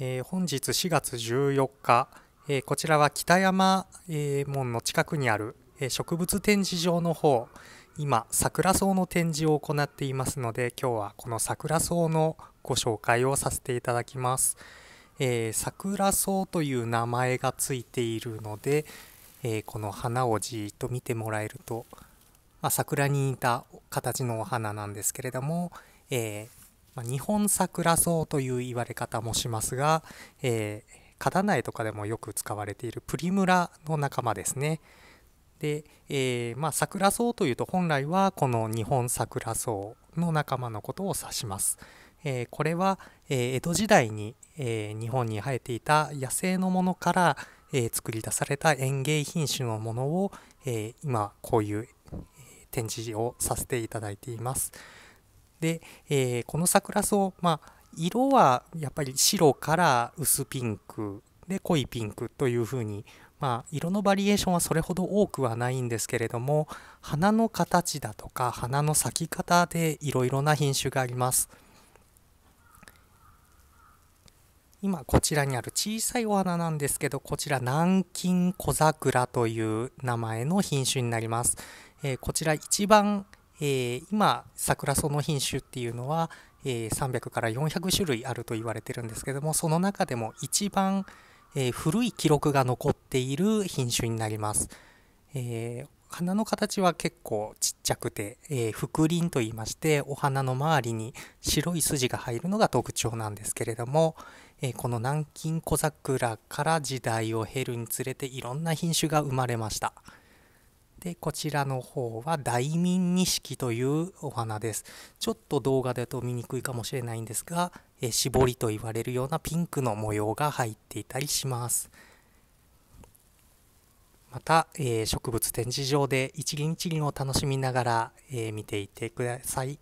えー、本日4月14日、えー、こちらは北山、えー、門の近くにある、え植物展示場の方今桜草の展示を行っていますので今日はこの桜草のご紹介をさせていただきます、え桜草という名前がついているので、えこの花をじーっと見てもらえると、まあ、桜に似た形のお花なんですけれども、えー、まあ、日本桜草という言われ方もしますが、えー、花壇とかでもよく使われているプリムラの仲間ですね。で、えー、まあ、桜草というと本来はこの日本桜草の仲間のことを指します。えー、これは、え江戸時代に、え日本に生えていた野生のものから、え作り出された園芸品種のものを、え今こういう展示をさせていただいています。で、えー、この桜草、まあ、色はやっぱり白から薄ピンクで濃いピンクというふうに、まあ、色のバリエーションはそれほど多くはないんですけれども花の形だとか花の咲き方でいろいろな品種があります。今こちらにある小さいお花なんですけどこちら南京小桜という名前の品種になります、えー、こちら一番えー、今桜園の品種っていうのは、えー、300から400種類あると言われてるんですけどもその中でも一番、えー、古い記録が残っている品種になります、え花の形は結構ちっちゃくて、えー、覆輪と言いましてお花の周りに白い筋が入るのが特徴なんですけれども、えー、この南京小桜から時代を経るにつれていろんな品種が生まれました。でこちらの方は大民錦というお花ですちょっと動画だと見にくいかもしれないんですが、え絞りと言われるようなピンクの模様が入っていたりしますまた、えー、植物展示場で一輪一輪を楽しみながら、えー、見ていてください